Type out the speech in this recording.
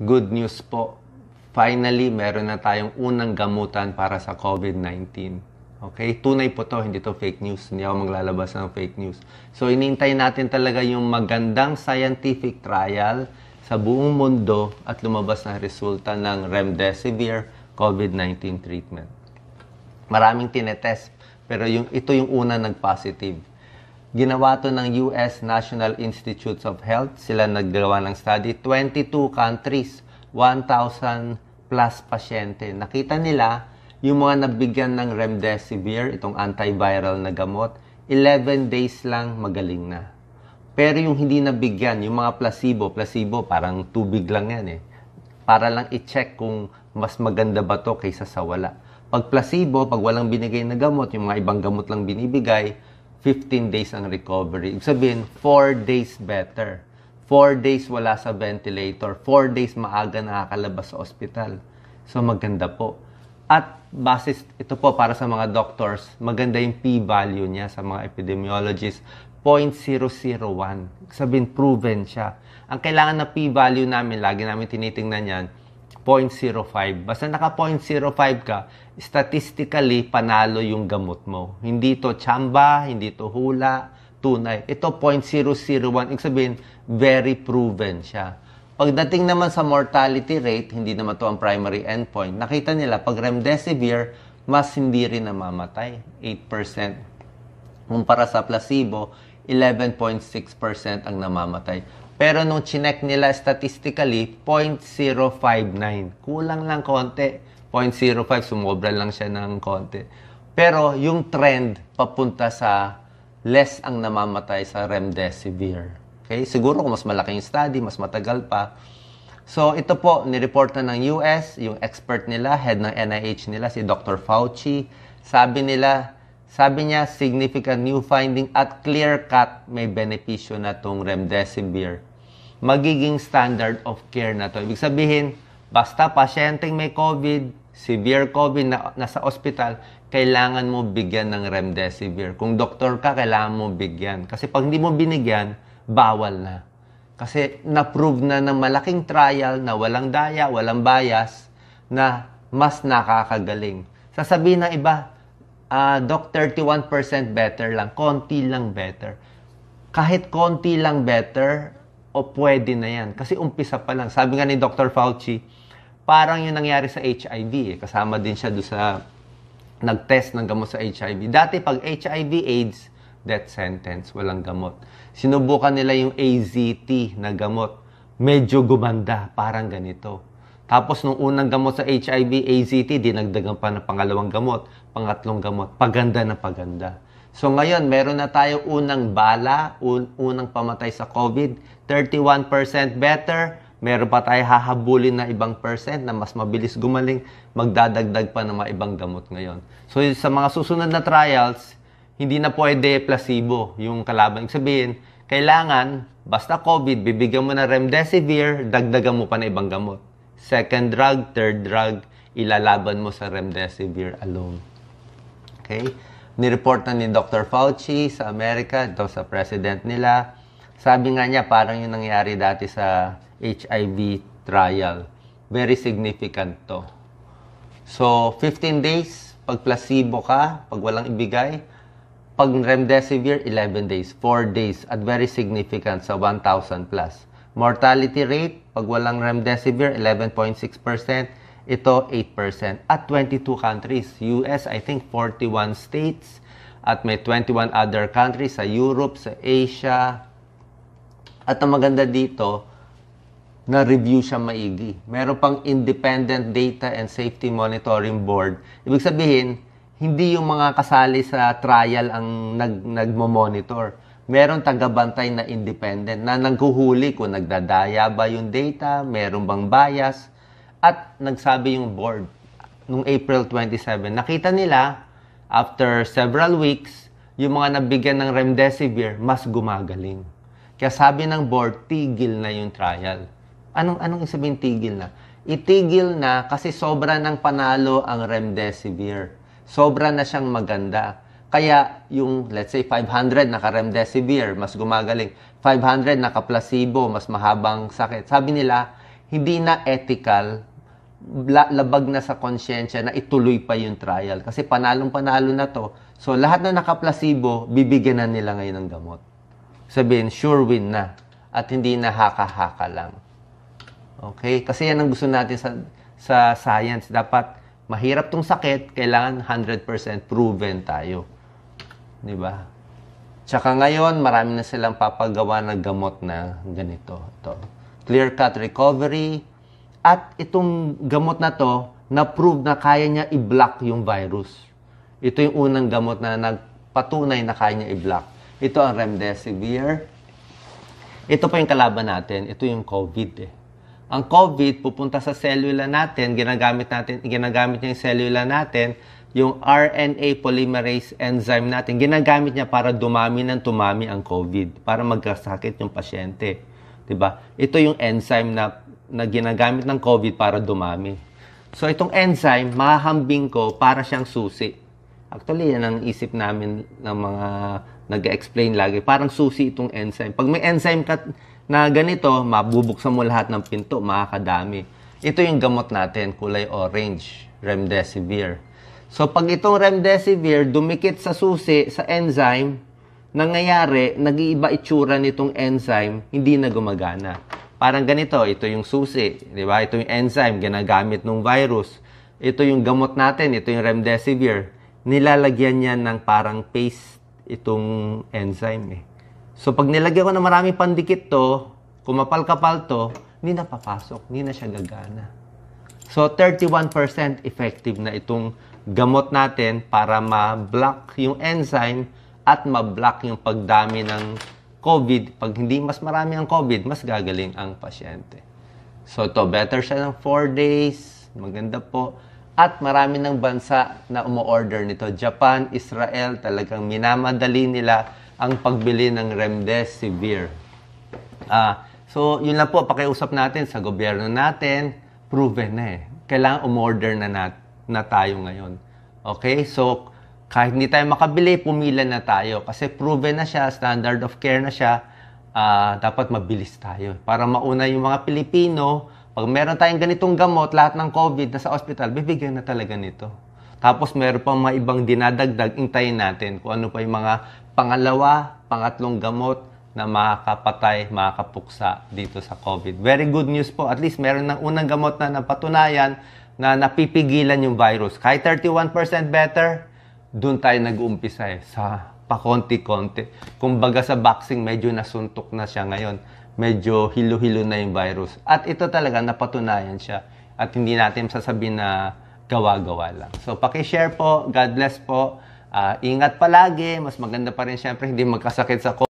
Good news po. Finally, meron na tayong unang gamutan para sa COVID-19. Okay? Tunay po to, hindi to fake news. Hindi ako maglalabas ng fake news. So, inintay natin talaga yung magandang scientific trial sa buong mundo at lumabas na resulta ng Remdesivir COVID-19 treatment. Maraming tinetest, pero yung, ito yung una nag-positive. Ginawa to ng US National Institutes of Health. Sila naggawa ng study. 22 countries, 1,000 plus pasyente. Nakita nila yung mga nabigyan ng remdesivir, itong antiviral na gamot, 11 days lang magaling na. Pero yung hindi nabigyan, yung mga placebo, placebo parang tubig lang yan eh. Para lang i-check kung mas maganda ba to kaysa sa wala. Pag placebo, pag walang binigay na gamot, yung mga ibang gamot lang binibigay, 15 days ang recovery. Ibig sabihin, 4 days better. 4 days wala sa ventilator. 4 days maaga nakakalabas sa ospital. So maganda po. At basis ito po para sa mga doctors, maganda yung p-value niya sa mga epidemiologists. 0.001. Sabihin, proven siya. Ang kailangan na p-value namin, lagi namin tinitingnan yan, 0.05. Basta naka 0.05 ka, statistically, panalo yung gamot mo. Hindi to chamba, hindi to hula, tunay. Ito 0.001, ibig sabihin, very proven siya. Pagdating naman sa mortality rate, hindi naman to ang primary endpoint, nakita nila pag remdesivir, mas hindi rin namamatay, 8%. Kumpara sa placebo, 11.6% ang namamatay. Pero nung chinek nila statistically, 0.059. Kulang lang konti. 0.05, sumobra lang siya ng konti. Pero yung trend papunta sa less ang namamatay sa remdesivir. Okay? Siguro kung mas malaki yung study, mas matagal pa. So ito po, nireport na ng US, yung expert nila, head ng NIH nila, si Dr. Fauci. Sabi nila, sabi niya, significant new finding at clear-cut may benepisyo na tong remdesivir magiging standard of care na to. Ibig sabihin, basta pasyenteng may COVID, severe COVID na nasa ospital, kailangan mo bigyan ng remdesivir. Kung doktor ka, kailangan mo bigyan. Kasi pag hindi mo binigyan, bawal na. Kasi na-prove na ng malaking trial na walang daya, walang bias, na mas nakakagaling. Sasabihin ng iba, uh, Doc, 31% better lang, konti lang better. Kahit konti lang better, o pwede na yan. Kasi umpisa pa lang. Sabi nga ni Dr. Fauci, parang yung nangyari sa HIV. Eh. Kasama din siya doon sa nag-test ng gamot sa HIV. Dati pag HIV AIDS, death sentence, walang gamot. Sinubukan nila yung AZT na gamot. Medyo gumanda, parang ganito. Tapos nung unang gamot sa HIV, AZT, dinagdagan pa ng pangalawang gamot, pangatlong gamot, paganda na paganda. So ngayon, meron na tayo unang bala, un unang pamatay sa COVID, 31% better. Meron pa tayo hahabulin na ibang percent na mas mabilis gumaling, magdadagdag pa ng mga ibang gamot ngayon. So sa mga susunod na trials, hindi na pwede placebo yung kalaban. Ibig sabihin, kailangan, basta COVID, bibigyan mo na remdesivir, dagdagan mo pa na ibang gamot. Second drug, third drug, ilalaban mo sa remdesivir alone. Okay? nireport na ni Dr. Fauci sa Amerika, daw sa president nila. Sabi nga niya, parang yung nangyari dati sa HIV trial. Very significant to. So, 15 days, pag placebo ka, pag walang ibigay. Pag remdesivir, 11 days, 4 days, at very significant sa 1,000 plus. Mortality rate, pag walang remdesivir, 11.6% ito 8%. At 22 countries, US I think 41 states at may 21 other countries sa Europe, sa Asia. At ang maganda dito, na-review siya maigi. Meron pang Independent Data and Safety Monitoring Board. Ibig sabihin, hindi yung mga kasali sa trial ang nag, nagmo-monitor. Meron tagabantay na independent na naghuhuli kung nagdadaya ba yung data, meron bang bias, at nagsabi yung board nung April 27, nakita nila after several weeks, yung mga nabigyan ng remdesivir mas gumagaling. Kaya sabi ng board, tigil na yung trial. Anong anong sabihin tigil na? Itigil na kasi sobra ng panalo ang remdesivir. Sobra na siyang maganda. Kaya yung, let's say, 500 naka-remdesivir, mas gumagaling. 500 naka-placebo, mas mahabang sakit. Sabi nila, hindi na ethical labag na sa konsyensya na ituloy pa yung trial. Kasi panalong-panalo na to. So, lahat na nakaplasibo, bibigyan na nila ngayon ng gamot. Sabihin, sure win na. At hindi na haka-haka lang. Okay? Kasi yan ang gusto natin sa, sa science. Dapat, mahirap tong sakit, kailangan 100% proven tayo. Di ba? Tsaka ngayon, marami na silang papagawa ng gamot na ganito. Ito. Clear-cut recovery, at itong gamot na to, na-prove na kaya niya i-block yung virus. Ito yung unang gamot na nagpatunay na kaya niya i-block. Ito ang remdesivir. Ito pa yung kalaban natin. Ito yung COVID eh. Ang COVID pupunta sa selula natin, ginagamit natin, ginagamit niya yung selula natin, yung RNA polymerase enzyme natin, ginagamit niya para dumami ng tumami ang COVID, para magkasakit yung pasyente. 'di ba? Ito yung enzyme na na ginagamit ng COVID para dumami. So itong enzyme, mahahambing ko para siyang susi. Actually, yan ang isip namin ng mga nag-explain lagi. Parang susi itong enzyme. Pag may enzyme ka na ganito, mabubuksan mo lahat ng pinto, makakadami. Ito yung gamot natin, kulay orange, remdesivir. So pag itong remdesivir dumikit sa susi, sa enzyme, nangyayari, nag-iiba itsura nitong enzyme, hindi na gumagana. Parang ganito, ito yung susi, di ba? Ito yung enzyme, ginagamit ng virus. Ito yung gamot natin, ito yung remdesivir. Nilalagyan niya ng parang paste itong enzyme eh. So pag nilagyan ko na maraming pandikit to, kumapal-kapal to, hindi na papasok, hindi na siya gagana. So 31% effective na itong gamot natin para ma-block yung enzyme at ma-block yung pagdami ng COVID. Pag hindi mas marami ang COVID, mas gagaling ang pasyente. So to better siya ng 4 days. Maganda po. At marami ng bansa na umu-order nito. Japan, Israel, talagang minamadali nila ang pagbili ng Remdesivir. Ah, so, yun lang po, pakiusap natin sa gobyerno natin. Proven na eh. Kailangan umorder na, na, na tayo ngayon. Okay? So, kahit hindi tayo makabili, pumila na tayo. Kasi proven na siya, standard of care na siya, uh, dapat mabilis tayo. Para mauna yung mga Pilipino, pag meron tayong ganitong gamot, lahat ng COVID na sa ospital, bibigyan na talaga nito. Tapos meron pa mga ibang dinadagdag, intayin natin kung ano pa yung mga pangalawa, pangatlong gamot na makakapatay, makakapuksa dito sa COVID. Very good news po. At least meron ng unang gamot na napatunayan na napipigilan yung virus. Kahit 31% better, doon tayo nag-uumpisa eh, sa pakonti-konti. Kumbaga sa boxing, medyo nasuntok na siya ngayon. Medyo hilo-hilo na yung virus. At ito talaga, napatunayan siya. At hindi natin sasabihin na gawa-gawa lang. So, share po. God bless po. Uh, ingat palagi. Mas maganda pa rin siyempre hindi magkasakit sa